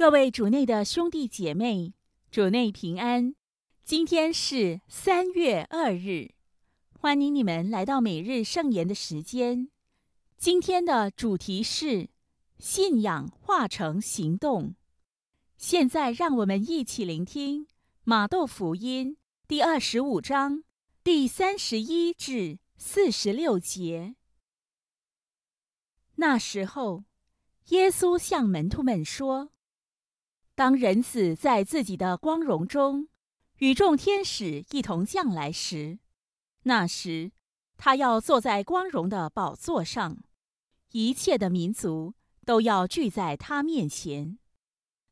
各位主内的兄弟姐妹，主内平安。今天是三月二日，欢迎你们来到每日圣言的时间。今天的主题是信仰化成行动。现在让我们一起聆听马窦福音第二十五章第三十一至四十六节。那时候，耶稣向门徒们说。当人子在自己的光荣中与众天使一同将来时，那时他要坐在光荣的宝座上，一切的民族都要聚在他面前。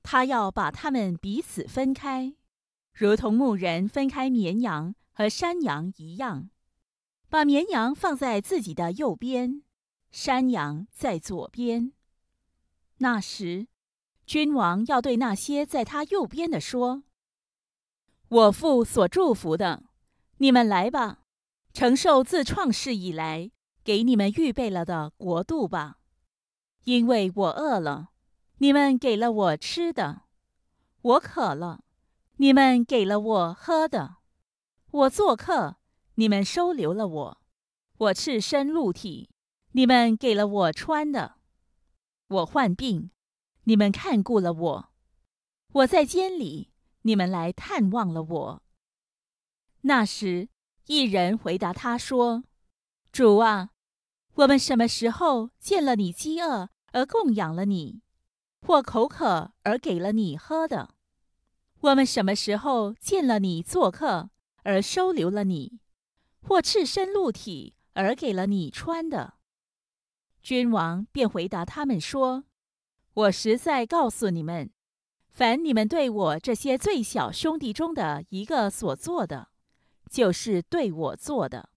他要把他们彼此分开，如同牧人分开绵羊和山羊一样，把绵羊放在自己的右边，山羊在左边。那时。君王要对那些在他右边的说：“我父所祝福的，你们来吧，承受自创世以来给你们预备了的国度吧。因为我饿了，你们给了我吃的；我渴了，你们给了我喝的；我做客，你们收留了我；我赤身露体，你们给了我穿的；我患病。”你们看顾了我，我在监里，你们来探望了我。那时，一人回答他说：“主啊，我们什么时候见了你饥饿而供养了你，或口渴而给了你喝的？我们什么时候见了你做客而收留了你，或赤身露体而给了你穿的？”君王便回答他们说。我实在告诉你们，凡你们对我这些最小兄弟中的一个所做的，就是对我做的。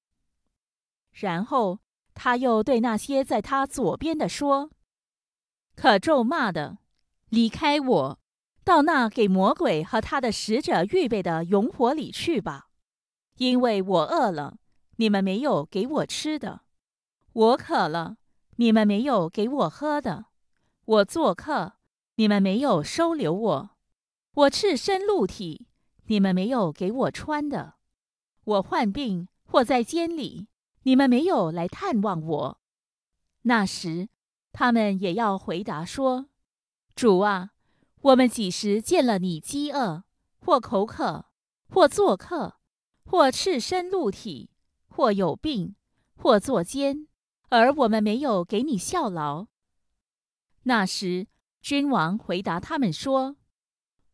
然后他又对那些在他左边的说：“可咒骂的，离开我，到那给魔鬼和他的使者预备的永火里去吧，因为我饿了，你们没有给我吃的；我渴了，你们没有给我喝的。”我做客，你们没有收留我；我赤身露体，你们没有给我穿的；我患病或在监里，你们没有来探望我。那时，他们也要回答说：“主啊，我们几时见了你饥饿，或口渴，或做客，或赤身露体，或有病，或坐监，而我们没有给你效劳？”那时，君王回答他们说：“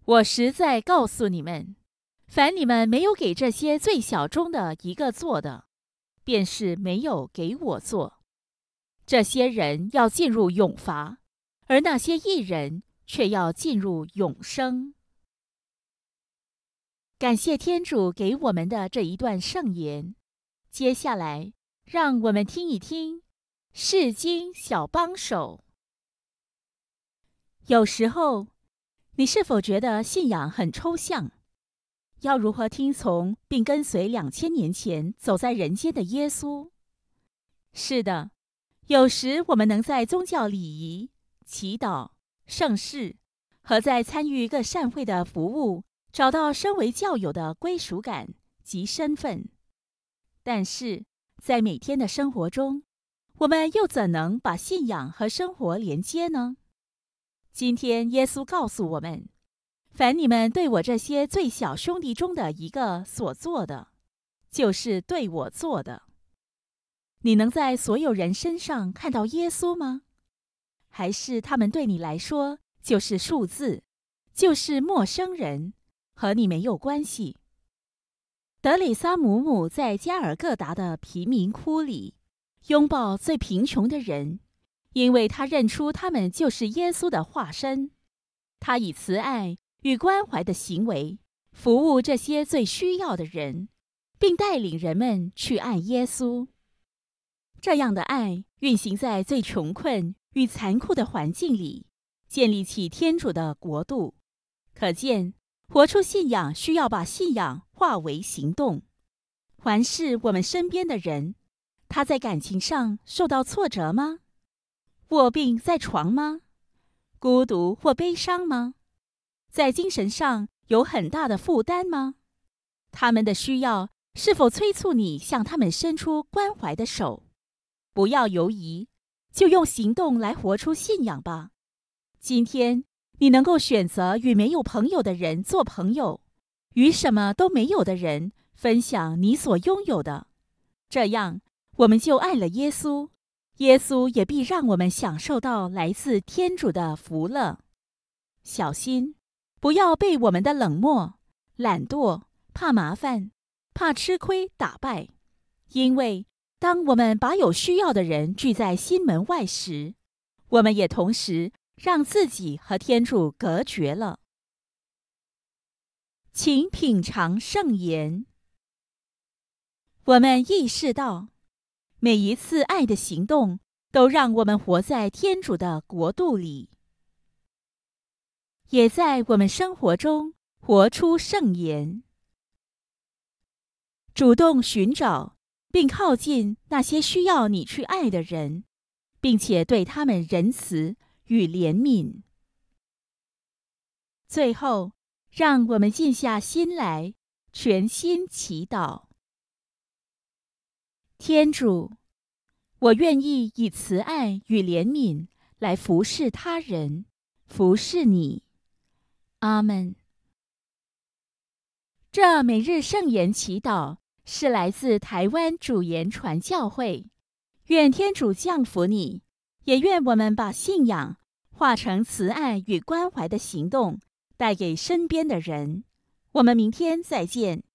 我实在告诉你们，凡你们没有给这些最小中的一个做的，便是没有给我做。这些人要进入永罚，而那些艺人却要进入永生。”感谢天主给我们的这一段圣言。接下来，让我们听一听《释经小帮手》。有时候，你是否觉得信仰很抽象？要如何听从并跟随两千年前走在人间的耶稣？是的，有时我们能在宗教礼仪、祈祷、圣事和在参与各善会的服务，找到身为教友的归属感及身份。但是，在每天的生活中，我们又怎能把信仰和生活连接呢？今天，耶稣告诉我们：“凡你们对我这些最小兄弟中的一个所做的，就是对我做的。”你能在所有人身上看到耶稣吗？还是他们对你来说就是数字，就是陌生人，和你没有关系？德里萨姆姆在加尔各答的贫民窟里，拥抱最贫穷的人。因为他认出他们就是耶稣的化身，他以慈爱与关怀的行为服务这些最需要的人，并带领人们去爱耶稣。这样的爱运行在最穷困与残酷的环境里，建立起天主的国度。可见，活出信仰需要把信仰化为行动。环视我们身边的人，他在感情上受到挫折吗？卧病在床吗？孤独或悲伤吗？在精神上有很大的负担吗？他们的需要是否催促你向他们伸出关怀的手？不要犹疑，就用行动来活出信仰吧。今天，你能够选择与没有朋友的人做朋友，与什么都没有的人分享你所拥有的，这样我们就爱了耶稣。耶稣也必让我们享受到来自天主的福乐。小心，不要被我们的冷漠、懒惰、怕麻烦、怕吃亏打败，因为当我们把有需要的人拒在心门外时，我们也同时让自己和天主隔绝了。请品尝圣言，我们意识到。每一次爱的行动，都让我们活在天主的国度里，也在我们生活中活出圣言。主动寻找并靠近那些需要你去爱的人，并且对他们仁慈与怜悯。最后，让我们静下心来，全心祈祷。天主，我愿意以慈爱与怜悯来服侍他人，服侍你。阿门。这每日圣言祈祷是来自台湾主言传教会，愿天主降福你，也愿我们把信仰化成慈爱与关怀的行动，带给身边的人。我们明天再见。